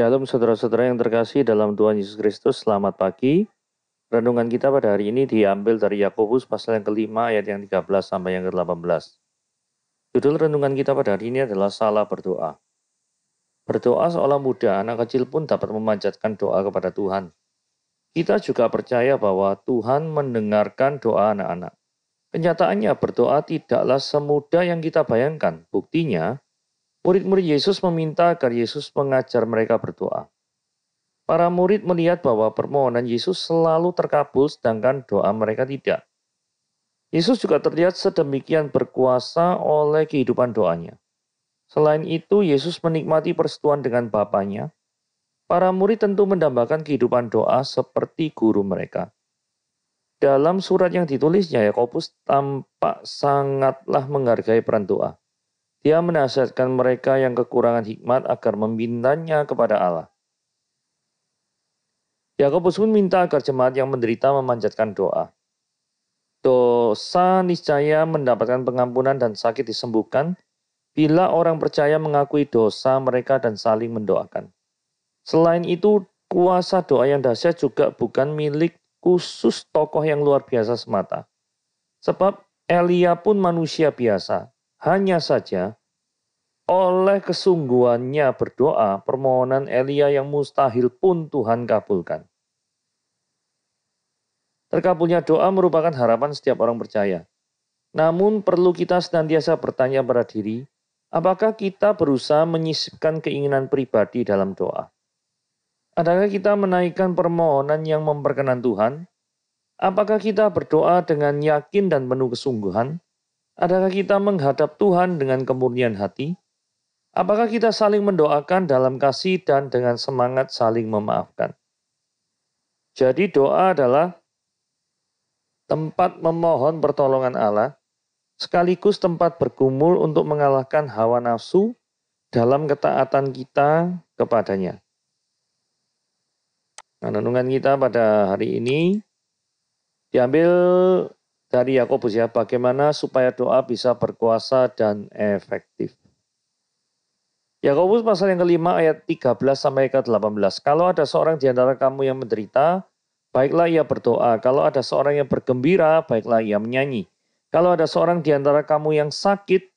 Shalom saudara-saudara yang terkasih dalam Tuhan Yesus Kristus, selamat pagi. Renungan kita pada hari ini diambil dari Yakobus pasal yang kelima ayat yang 13 sampai yang ke-18. Judul renungan kita pada hari ini adalah salah berdoa. Berdoa seolah muda, anak kecil pun dapat memanjatkan doa kepada Tuhan. Kita juga percaya bahwa Tuhan mendengarkan doa anak-anak. Kenyataannya berdoa tidaklah semudah yang kita bayangkan. Buktinya, Murid-murid Yesus meminta agar Yesus mengajar mereka berdoa. Para murid melihat bahwa permohonan Yesus selalu terkabul sedangkan doa mereka tidak. Yesus juga terlihat sedemikian berkuasa oleh kehidupan doanya. Selain itu, Yesus menikmati persetuan dengan Bapaknya. Para murid tentu mendambakan kehidupan doa seperti guru mereka. Dalam surat yang ditulisnya, Yakobus tampak sangatlah menghargai peran doa. Dia menasihatkan mereka yang kekurangan hikmat agar memintanya kepada Allah. Yakobus pun minta agar jemaat yang menderita memanjatkan doa. Dosa niscaya mendapatkan pengampunan dan sakit disembuhkan bila orang percaya mengakui dosa mereka dan saling mendoakan. Selain itu, kuasa doa yang dahsyat juga bukan milik khusus tokoh yang luar biasa semata. Sebab Elia pun manusia biasa, hanya saja, oleh kesungguhannya berdoa, permohonan Elia yang mustahil pun Tuhan kabulkan. Terkabulnya doa merupakan harapan setiap orang percaya. Namun perlu kita senantiasa bertanya pada diri, apakah kita berusaha menyisipkan keinginan pribadi dalam doa? Adakah kita menaikkan permohonan yang memperkenan Tuhan? Apakah kita berdoa dengan yakin dan penuh kesungguhan? Adakah kita menghadap Tuhan dengan kemurnian hati? Apakah kita saling mendoakan dalam kasih dan dengan semangat saling memaafkan? Jadi doa adalah tempat memohon pertolongan Allah, sekaligus tempat bergumul untuk mengalahkan hawa nafsu dalam ketaatan kita kepadanya. Nah, renungan kita pada hari ini diambil dari Yakobus ya, bagaimana supaya doa bisa berkuasa dan efektif. Yakobus pasal yang kelima ayat 13 sampai ke 18. Kalau ada seorang di antara kamu yang menderita, baiklah ia berdoa. Kalau ada seorang yang bergembira, baiklah ia menyanyi. Kalau ada seorang di antara kamu yang sakit,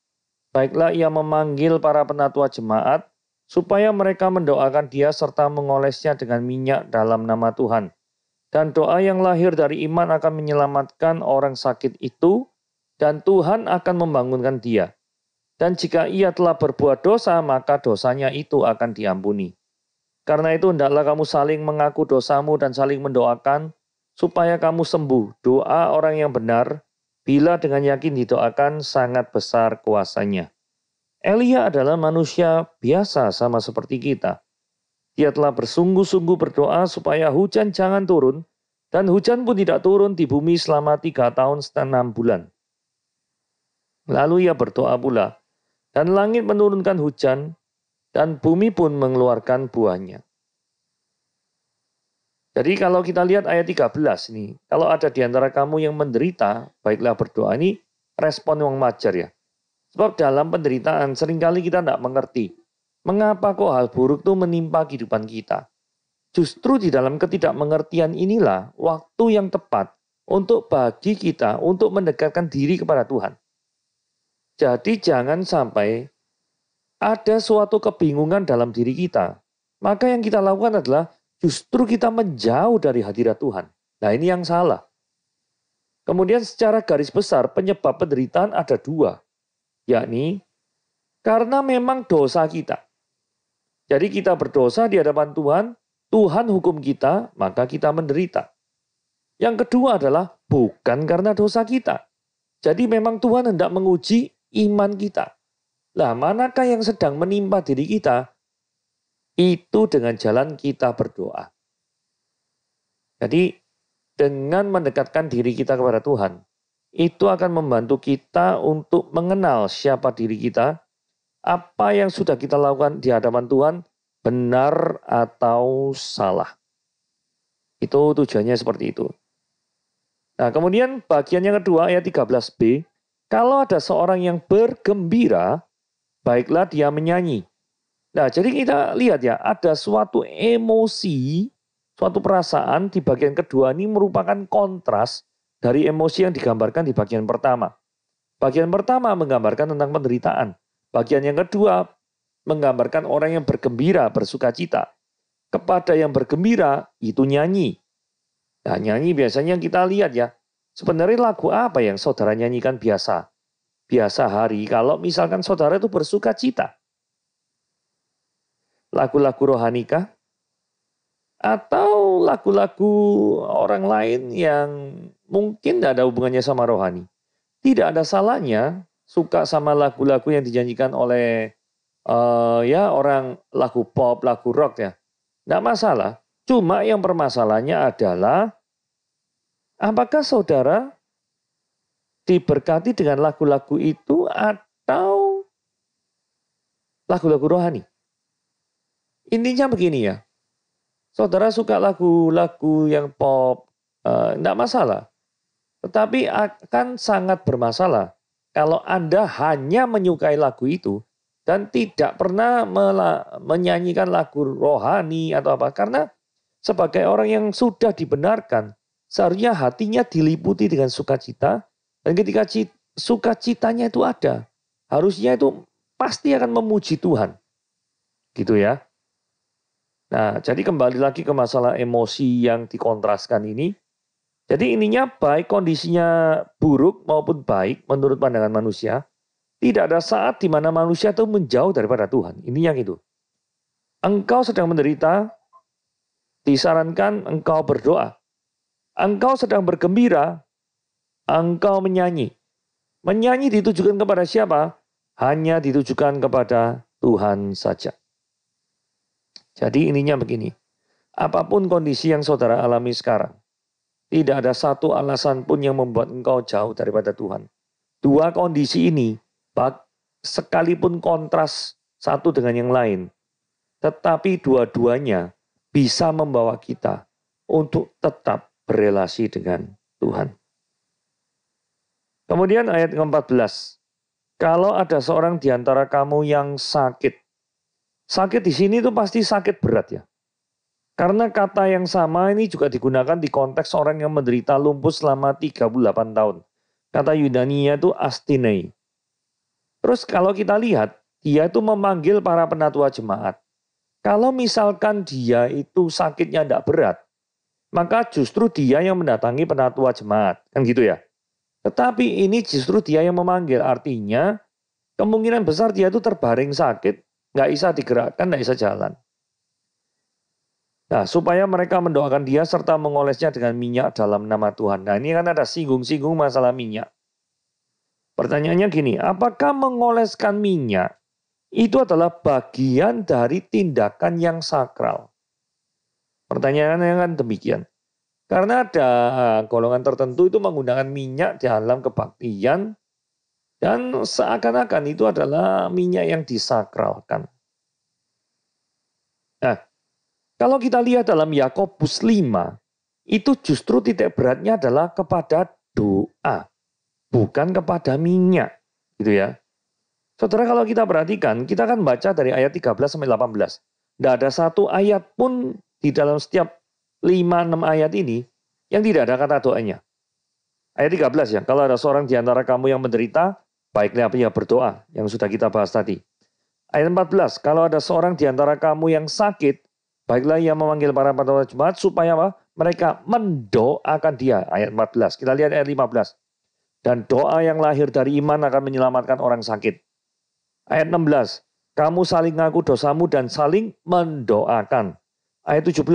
baiklah ia memanggil para penatua jemaat supaya mereka mendoakan dia serta mengolesnya dengan minyak dalam nama Tuhan. Dan doa yang lahir dari iman akan menyelamatkan orang sakit itu, dan Tuhan akan membangunkan dia. Dan jika ia telah berbuat dosa, maka dosanya itu akan diampuni. Karena itu, hendaklah kamu saling mengaku dosamu dan saling mendoakan, supaya kamu sembuh. Doa orang yang benar, bila dengan yakin didoakan, sangat besar kuasanya. Elia adalah manusia biasa, sama seperti kita. Dia telah bersungguh-sungguh berdoa supaya hujan jangan turun, dan hujan pun tidak turun di bumi selama tiga tahun enam bulan. Lalu ia berdoa pula, dan langit menurunkan hujan, dan bumi pun mengeluarkan buahnya. Jadi kalau kita lihat ayat 13 ini, kalau ada di antara kamu yang menderita, baiklah berdoa ini respon yang wajar ya. Sebab dalam penderitaan seringkali kita tidak mengerti Mengapa kok hal buruk itu menimpa kehidupan kita? Justru di dalam ketidakmengertian inilah waktu yang tepat untuk bagi kita untuk mendekatkan diri kepada Tuhan. Jadi jangan sampai ada suatu kebingungan dalam diri kita. Maka yang kita lakukan adalah justru kita menjauh dari hadirat Tuhan. Nah ini yang salah. Kemudian secara garis besar penyebab penderitaan ada dua. Yakni karena memang dosa kita. Jadi kita berdosa di hadapan Tuhan, Tuhan hukum kita, maka kita menderita. Yang kedua adalah bukan karena dosa kita. Jadi memang Tuhan hendak menguji iman kita. Lah manakah yang sedang menimpa diri kita? Itu dengan jalan kita berdoa. Jadi dengan mendekatkan diri kita kepada Tuhan, itu akan membantu kita untuk mengenal siapa diri kita apa yang sudah kita lakukan di hadapan Tuhan benar atau salah. Itu tujuannya seperti itu. Nah, kemudian bagian yang kedua ayat 13b, kalau ada seorang yang bergembira, baiklah dia menyanyi. Nah, jadi kita lihat ya, ada suatu emosi, suatu perasaan di bagian kedua ini merupakan kontras dari emosi yang digambarkan di bagian pertama. Bagian pertama menggambarkan tentang penderitaan. Bagian yang kedua menggambarkan orang yang bergembira, bersuka cita. Kepada yang bergembira itu nyanyi. Nah, nyanyi biasanya kita lihat ya. Sebenarnya lagu apa yang saudara nyanyikan biasa? Biasa hari kalau misalkan saudara itu bersuka cita. Lagu-lagu rohanika Atau lagu-lagu orang lain yang mungkin tidak ada hubungannya sama rohani? Tidak ada salahnya suka sama lagu-lagu yang dijanjikan oleh uh, ya orang lagu pop, lagu rock ya. Tidak masalah. Cuma yang permasalahannya adalah apakah saudara diberkati dengan lagu-lagu itu atau lagu-lagu rohani? Intinya begini ya. Saudara suka lagu-lagu yang pop, tidak eh, uh, masalah. Tetapi akan sangat bermasalah kalau Anda hanya menyukai lagu itu dan tidak pernah menyanyikan lagu rohani atau apa, karena sebagai orang yang sudah dibenarkan, seharusnya hatinya diliputi dengan sukacita, dan ketika sukacitanya itu ada, harusnya itu pasti akan memuji Tuhan. Gitu ya. Nah, jadi kembali lagi ke masalah emosi yang dikontraskan ini. Jadi ininya baik kondisinya buruk maupun baik menurut pandangan manusia, tidak ada saat di mana manusia itu menjauh daripada Tuhan. Ini yang itu. Engkau sedang menderita, disarankan engkau berdoa. Engkau sedang bergembira, engkau menyanyi. Menyanyi ditujukan kepada siapa? Hanya ditujukan kepada Tuhan saja. Jadi ininya begini. Apapun kondisi yang saudara alami sekarang, tidak ada satu alasan pun yang membuat engkau jauh daripada Tuhan. Dua kondisi ini, sekalipun kontras satu dengan yang lain, tetapi dua-duanya bisa membawa kita untuk tetap berelasi dengan Tuhan. Kemudian ayat ke-14. Kalau ada seorang di antara kamu yang sakit. Sakit di sini itu pasti sakit berat ya. Karena kata yang sama ini juga digunakan di konteks orang yang menderita lumpuh selama 38 tahun. Kata yunani itu astinei. Terus kalau kita lihat, dia itu memanggil para penatua jemaat. Kalau misalkan dia itu sakitnya tidak berat, maka justru dia yang mendatangi penatua jemaat. Kan gitu ya. Tetapi ini justru dia yang memanggil. Artinya kemungkinan besar dia itu terbaring sakit, nggak bisa digerakkan, nggak bisa jalan. Nah, supaya mereka mendoakan dia serta mengolesnya dengan minyak dalam nama Tuhan. Nah, ini kan ada singgung-singgung masalah minyak. Pertanyaannya gini, apakah mengoleskan minyak itu adalah bagian dari tindakan yang sakral? Pertanyaannya kan demikian. Karena ada eh, golongan tertentu itu menggunakan minyak dalam kebaktian dan seakan-akan itu adalah minyak yang disakralkan. Kalau kita lihat dalam Yakobus 5, itu justru titik beratnya adalah kepada doa, bukan kepada minyak, gitu ya. Saudara kalau kita perhatikan, kita akan baca dari ayat 13 sampai 18. Tidak ada satu ayat pun di dalam setiap 5-6 ayat ini yang tidak ada kata doanya. Ayat 13 ya, kalau ada seorang di antara kamu yang menderita, baiklah punya berdoa, yang sudah kita bahas tadi. Ayat 14, kalau ada seorang di antara kamu yang sakit, Baiklah ia memanggil para pendeta jemaat supaya apa? Mereka mendoakan dia. Ayat 14. Kita lihat ayat 15. Dan doa yang lahir dari iman akan menyelamatkan orang sakit. Ayat 16. Kamu saling ngaku dosamu dan saling mendoakan. Ayat 17.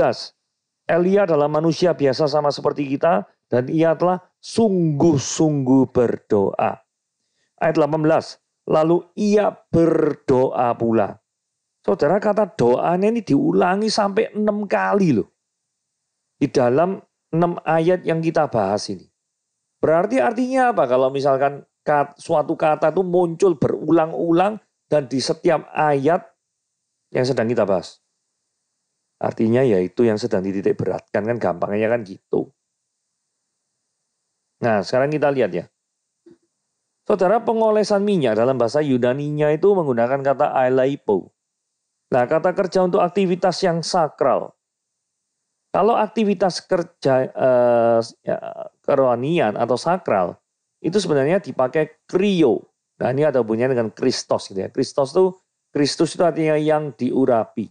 Elia adalah manusia biasa sama seperti kita dan ia telah sungguh-sungguh berdoa. Ayat 18. Lalu ia berdoa pula. Saudara kata doanya ini diulangi sampai enam kali loh. Di dalam enam ayat yang kita bahas ini. Berarti artinya apa? Kalau misalkan suatu kata itu muncul berulang-ulang dan di setiap ayat yang sedang kita bahas. Artinya yaitu yang sedang dititik beratkan kan gampangnya kan gitu. Nah sekarang kita lihat ya. Saudara pengolesan minyak dalam bahasa Yunani nya itu menggunakan kata alaipo Nah, kata kerja untuk aktivitas yang sakral. Kalau aktivitas kerja eh, ya, kerohanian atau sakral itu sebenarnya dipakai krio. Nah, ini ada hubungannya dengan Kristos gitu ya. Kristos itu Kristus itu artinya yang diurapi.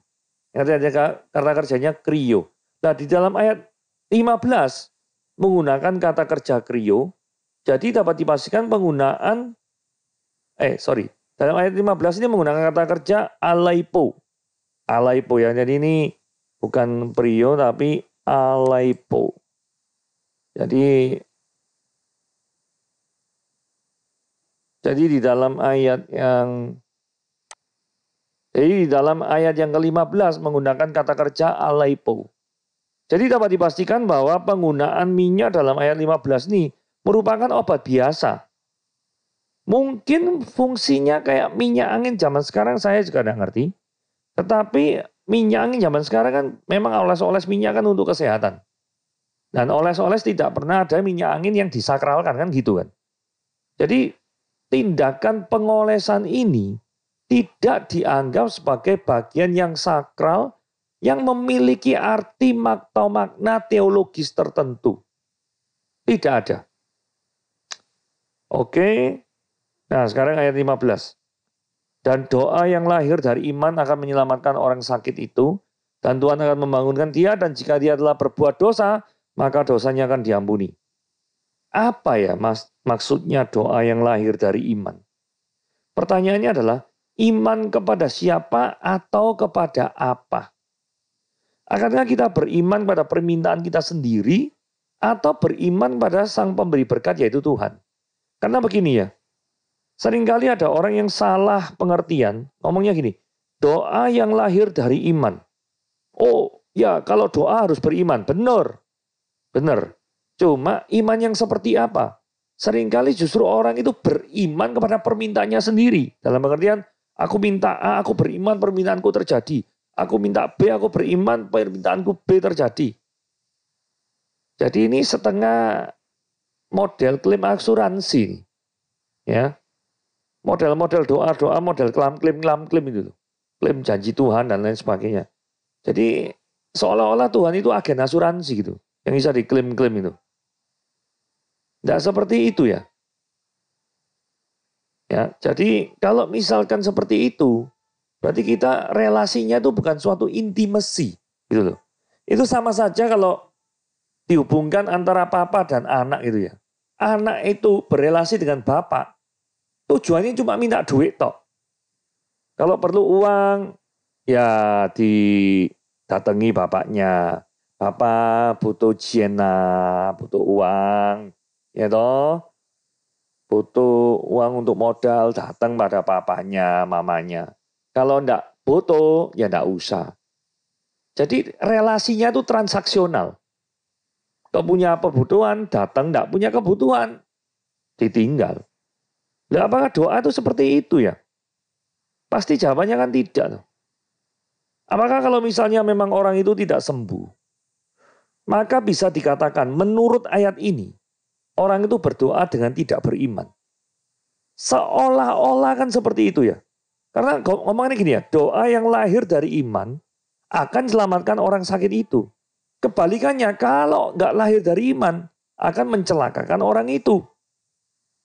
Artinya kata kerjanya krio. Nah, di dalam ayat 15 menggunakan kata kerja krio, jadi dapat dipastikan penggunaan, eh sorry, dalam ayat 15 ini menggunakan kata kerja alaipo. Alaipo ya. Jadi ini bukan Prio tapi Alaipo. Jadi jadi di dalam ayat yang jadi di dalam ayat yang ke-15 menggunakan kata kerja alaipo. Jadi dapat dipastikan bahwa penggunaan minyak dalam ayat 15 ini merupakan obat biasa. Mungkin fungsinya kayak minyak angin zaman sekarang saya juga nggak ngerti. Tetapi minyak zaman sekarang kan memang oles-oles minyak kan untuk kesehatan. Dan oles-oles tidak pernah ada minyak angin yang disakralkan kan gitu kan. Jadi tindakan pengolesan ini tidak dianggap sebagai bagian yang sakral yang memiliki arti makna makna teologis tertentu. Tidak ada. Oke. Nah, sekarang ayat 15. Dan doa yang lahir dari iman akan menyelamatkan orang sakit itu. Dan Tuhan akan membangunkan dia dan jika dia telah berbuat dosa, maka dosanya akan diampuni. Apa ya mas, maksudnya doa yang lahir dari iman? Pertanyaannya adalah, iman kepada siapa atau kepada apa? Akankah kita beriman pada permintaan kita sendiri atau beriman pada sang pemberi berkat yaitu Tuhan? Karena begini ya, Seringkali ada orang yang salah pengertian, ngomongnya gini, doa yang lahir dari iman. Oh ya kalau doa harus beriman, benar. Benar. Cuma iman yang seperti apa? Seringkali justru orang itu beriman kepada permintaannya sendiri. Dalam pengertian, aku minta A, aku beriman permintaanku terjadi. Aku minta B, aku beriman permintaanku B terjadi. Jadi ini setengah model klaim asuransi. Ya model-model doa-doa, model klaim-klaim-klaim itu. Klaim janji Tuhan dan lain sebagainya. Jadi seolah-olah Tuhan itu agen asuransi gitu. Yang bisa diklaim-klaim itu. Tidak seperti itu ya. Ya, jadi kalau misalkan seperti itu, berarti kita relasinya itu bukan suatu intimasi gitu loh. Itu sama saja kalau dihubungkan antara papa dan anak gitu ya. Anak itu berelasi dengan bapak, Tujuannya cuma minta duit toh. Kalau perlu uang, ya didatangi bapaknya. Bapak butuh jena, butuh uang, ya toh. Butuh uang untuk modal, datang pada papanya, mamanya. Kalau ndak butuh, ya ndak usah. Jadi relasinya itu transaksional. Kau punya kebutuhan, datang ndak punya kebutuhan, ditinggal. Lah apakah doa itu seperti itu ya? Pasti jawabannya kan tidak. Apakah kalau misalnya memang orang itu tidak sembuh, maka bisa dikatakan menurut ayat ini, orang itu berdoa dengan tidak beriman. Seolah-olah kan seperti itu ya. Karena ngomongnya gini ya, doa yang lahir dari iman akan selamatkan orang sakit itu. Kebalikannya, kalau nggak lahir dari iman, akan mencelakakan orang itu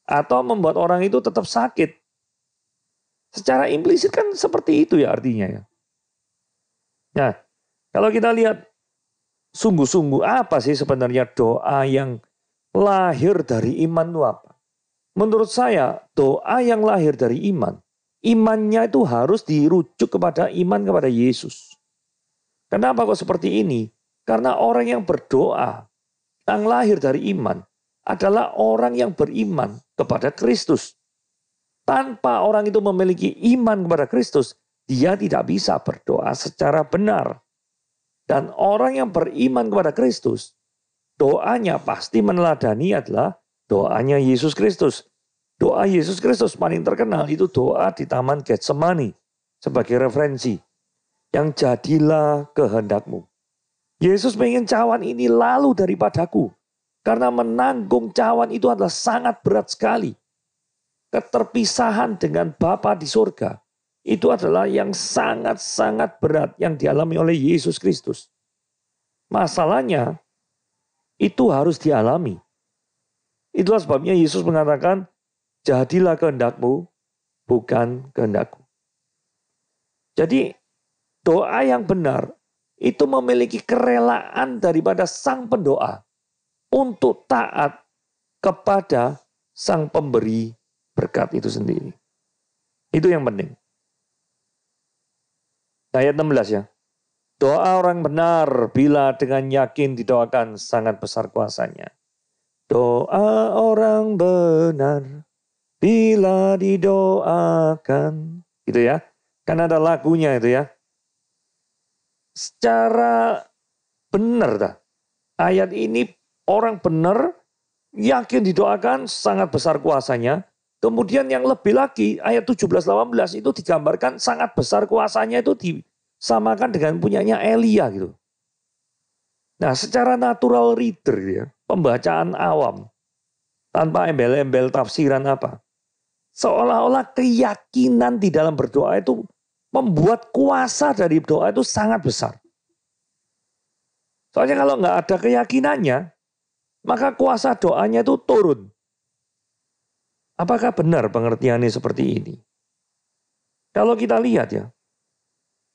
atau membuat orang itu tetap sakit. Secara implisit kan seperti itu ya artinya ya. Nah, kalau kita lihat sungguh-sungguh apa sih sebenarnya doa yang lahir dari iman itu apa? Menurut saya, doa yang lahir dari iman, imannya itu harus dirujuk kepada iman kepada Yesus. Kenapa kok seperti ini? Karena orang yang berdoa, yang lahir dari iman, adalah orang yang beriman kepada Kristus. Tanpa orang itu memiliki iman kepada Kristus, dia tidak bisa berdoa secara benar. Dan orang yang beriman kepada Kristus, doanya pasti meneladani adalah doanya Yesus Kristus. Doa Yesus Kristus paling terkenal itu doa di Taman Getsemani sebagai referensi. Yang jadilah kehendakmu. Yesus pengen cawan ini lalu daripadaku. Karena menanggung cawan itu adalah sangat berat sekali. Keterpisahan dengan Bapa di surga itu adalah yang sangat-sangat berat yang dialami oleh Yesus Kristus. Masalahnya itu harus dialami. Itulah sebabnya Yesus mengatakan, jadilah kehendakmu, bukan kehendakku. Jadi doa yang benar itu memiliki kerelaan daripada sang pendoa untuk taat kepada sang pemberi berkat itu sendiri. Itu yang penting. Ayat 16 ya. Doa orang benar bila dengan yakin didoakan sangat besar kuasanya. Doa orang benar bila didoakan. Gitu ya. Kan ada lagunya itu ya. Secara benar dah. Ayat ini orang benar, yakin didoakan, sangat besar kuasanya. Kemudian yang lebih lagi ayat 17-18 itu digambarkan sangat besar kuasanya itu disamakan dengan punyanya Elia gitu. Nah secara natural reader gitu ya, pembacaan awam tanpa embel-embel tafsiran apa. Seolah-olah keyakinan di dalam berdoa itu membuat kuasa dari doa itu sangat besar. Soalnya kalau nggak ada keyakinannya, maka kuasa doanya itu turun. Apakah benar pengertiannya seperti ini? Kalau kita lihat ya,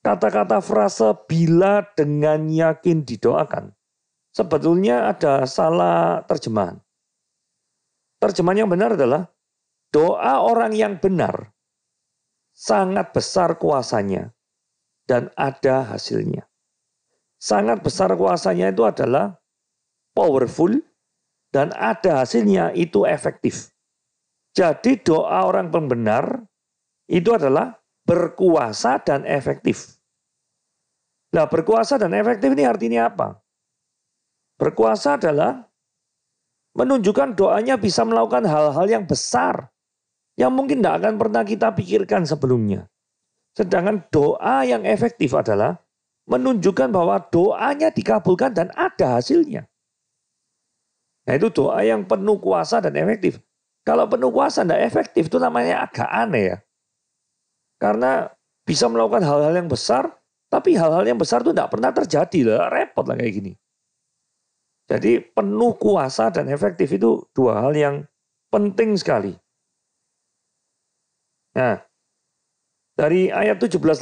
kata-kata frase bila dengan yakin didoakan, sebetulnya ada salah terjemahan. Terjemahan yang benar adalah doa orang yang benar sangat besar kuasanya dan ada hasilnya. Sangat besar kuasanya itu adalah powerful, dan ada hasilnya itu efektif. Jadi doa orang pembenar itu adalah berkuasa dan efektif. Nah berkuasa dan efektif ini artinya apa? Berkuasa adalah menunjukkan doanya bisa melakukan hal-hal yang besar yang mungkin tidak akan pernah kita pikirkan sebelumnya. Sedangkan doa yang efektif adalah menunjukkan bahwa doanya dikabulkan dan ada hasilnya. Nah itu doa yang penuh kuasa dan efektif. Kalau penuh kuasa tidak efektif itu namanya agak aneh ya. Karena bisa melakukan hal-hal yang besar, tapi hal-hal yang besar itu tidak pernah terjadi lah, repot lah kayak gini. Jadi penuh kuasa dan efektif itu dua hal yang penting sekali. Nah, dari ayat 17-18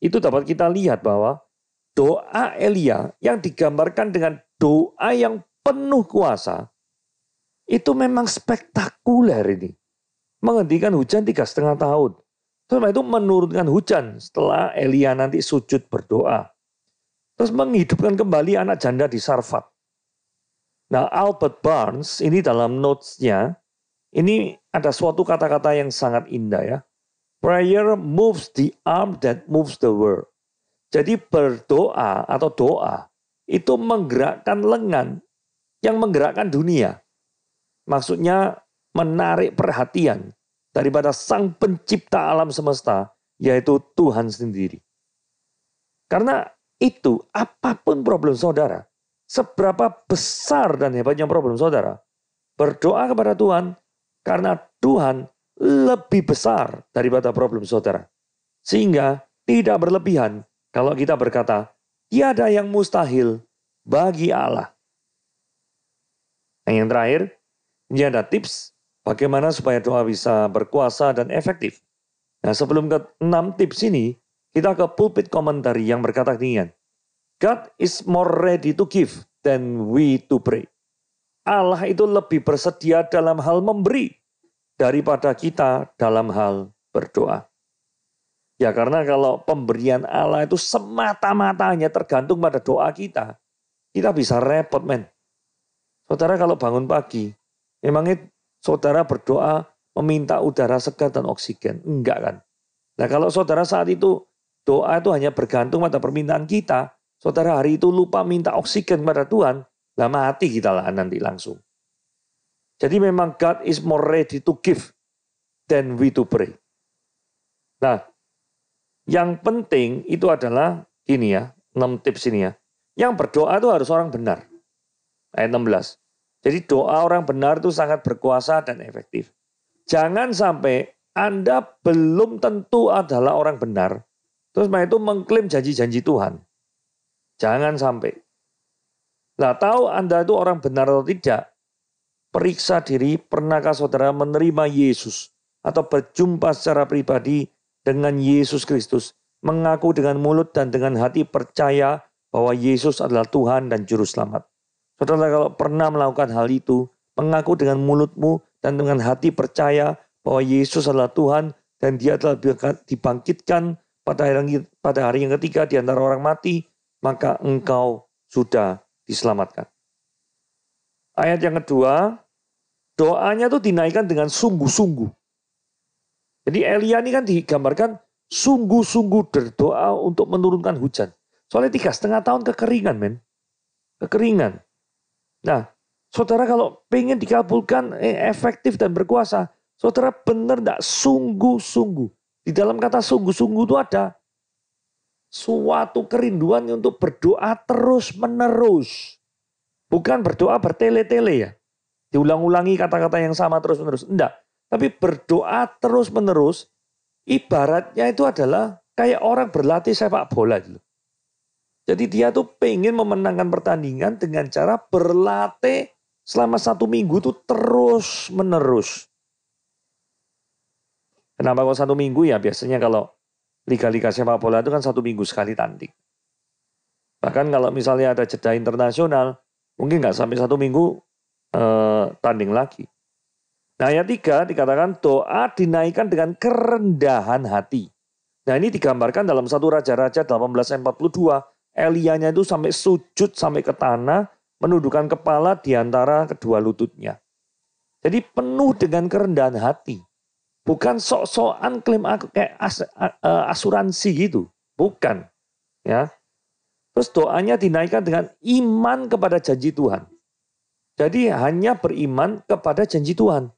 itu dapat kita lihat bahwa doa Elia yang digambarkan dengan doa yang penuh kuasa, itu memang spektakuler ini. Menghentikan hujan tiga setengah tahun. terus itu menurunkan hujan setelah Elia nanti sujud berdoa. Terus menghidupkan kembali anak janda di Sarfat. Nah Albert Barnes ini dalam notesnya ini ada suatu kata-kata yang sangat indah ya. Prayer moves the arm that moves the world. Jadi berdoa atau doa itu menggerakkan lengan yang menggerakkan dunia. Maksudnya menarik perhatian daripada sang pencipta alam semesta, yaitu Tuhan sendiri. Karena itu, apapun problem saudara, seberapa besar dan hebatnya problem saudara, berdoa kepada Tuhan karena Tuhan lebih besar daripada problem saudara. Sehingga tidak berlebihan kalau kita berkata, tiada yang mustahil bagi Allah. Nah, yang terakhir, ini ada tips bagaimana supaya doa bisa berkuasa dan efektif. Nah, sebelum ke enam tips ini, kita ke pulpit komentar yang berkata demikian. God is more ready to give than we to pray. Allah itu lebih bersedia dalam hal memberi daripada kita dalam hal berdoa. Ya karena kalau pemberian Allah itu semata-matanya tergantung pada doa kita, kita bisa repot men. Saudara kalau bangun pagi, memangnya saudara berdoa meminta udara segar dan oksigen? Enggak kan? Nah kalau saudara saat itu doa itu hanya bergantung pada permintaan kita, saudara hari itu lupa minta oksigen kepada Tuhan, lah mati kita lah nanti langsung. Jadi memang God is more ready to give than we to pray. Nah, yang penting itu adalah ini ya, 6 tips ini ya. Yang berdoa itu harus orang benar. Ayat 16. Jadi doa orang benar itu sangat berkuasa dan efektif. Jangan sampai Anda belum tentu adalah orang benar, terus itu mengklaim janji-janji Tuhan. Jangan sampai. Lah tahu Anda itu orang benar atau tidak, periksa diri, pernahkah saudara menerima Yesus atau berjumpa secara pribadi dengan Yesus Kristus, mengaku dengan mulut dan dengan hati percaya bahwa Yesus adalah Tuhan dan Juru Selamat. Saudara kalau pernah melakukan hal itu, mengaku dengan mulutmu dan dengan hati percaya bahwa Yesus adalah Tuhan dan dia telah dibangkitkan pada hari, pada hari yang ketiga di antara orang mati, maka engkau sudah diselamatkan. Ayat yang kedua, doanya itu dinaikkan dengan sungguh-sungguh. Jadi Elia ini kan digambarkan sungguh-sungguh berdoa untuk menurunkan hujan. Soalnya tiga setengah tahun kekeringan, men. Kekeringan. Nah, saudara kalau pengen dikabulkan eh, efektif dan berkuasa, saudara benar enggak sungguh-sungguh. Di dalam kata sungguh-sungguh itu ada suatu kerinduan untuk berdoa terus-menerus. Bukan berdoa bertele-tele ya. Diulang-ulangi kata-kata yang sama terus-menerus. Enggak. Tapi berdoa terus-menerus ibaratnya itu adalah kayak orang berlatih sepak bola. Gitu. Jadi dia tuh pengen memenangkan pertandingan dengan cara berlatih selama satu minggu tuh terus menerus. Kenapa kok satu minggu ya? Biasanya kalau liga-liga sepak bola itu kan satu minggu sekali tanding. Bahkan kalau misalnya ada jeda internasional, mungkin nggak sampai satu minggu eh, tanding lagi. Nah ayat 3 dikatakan doa dinaikkan dengan kerendahan hati. Nah ini digambarkan dalam satu Raja-Raja 1842 Elianya itu sampai sujud sampai ke tanah, menundukkan kepala di antara kedua lututnya. Jadi penuh dengan kerendahan hati. Bukan sok-sokan klaim kayak as, asuransi gitu. Bukan. Ya. Terus doanya dinaikkan dengan iman kepada janji Tuhan. Jadi hanya beriman kepada janji Tuhan.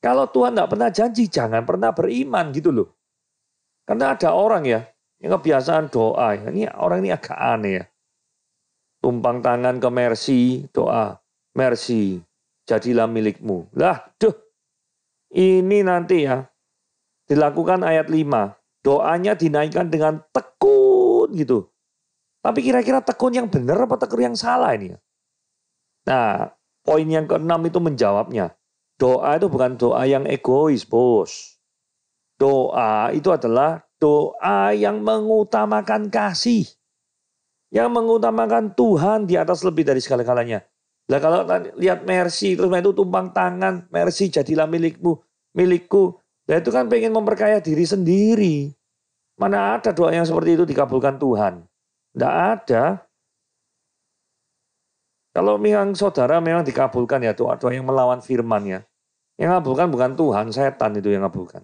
Kalau Tuhan tidak pernah janji, jangan pernah beriman gitu loh. Karena ada orang ya, ini kebiasaan doa. Ini orang ini agak aneh ya. Tumpang tangan ke mercy, doa. Mercy, jadilah milikmu. Lah, duh. Ini nanti ya. Dilakukan ayat 5. Doanya dinaikkan dengan tekun gitu. Tapi kira-kira tekun yang benar apa tekun yang salah ini? Ya? Nah, poin yang keenam itu menjawabnya. Doa itu bukan doa yang egois, bos. Doa itu adalah Doa yang mengutamakan kasih. Yang mengutamakan Tuhan di atas lebih dari segala-galanya. Nah kalau lihat mercy terus itu tumpang tangan, mercy jadilah milikmu, milikku. Nah itu kan pengen memperkaya diri sendiri. Mana ada doa yang seperti itu dikabulkan Tuhan? Tidak ada. Kalau memang saudara memang dikabulkan ya doa-doa yang melawan firman ya. Yang ngabulkan bukan Tuhan, setan itu yang ngabulkan.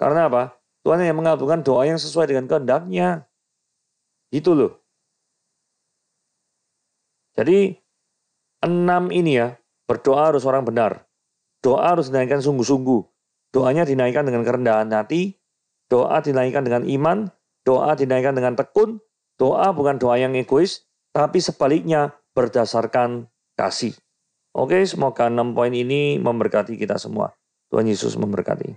Karena apa? Tuhan yang mengabulkan doa yang sesuai dengan kehendaknya. Gitu loh. Jadi enam ini ya, berdoa harus orang benar. Doa harus dinaikkan sungguh-sungguh. Doanya dinaikkan dengan kerendahan hati, doa dinaikkan dengan iman, doa dinaikkan dengan tekun, doa bukan doa yang egois, tapi sebaliknya berdasarkan kasih. Oke, semoga enam poin ini memberkati kita semua. Tuhan Yesus memberkati.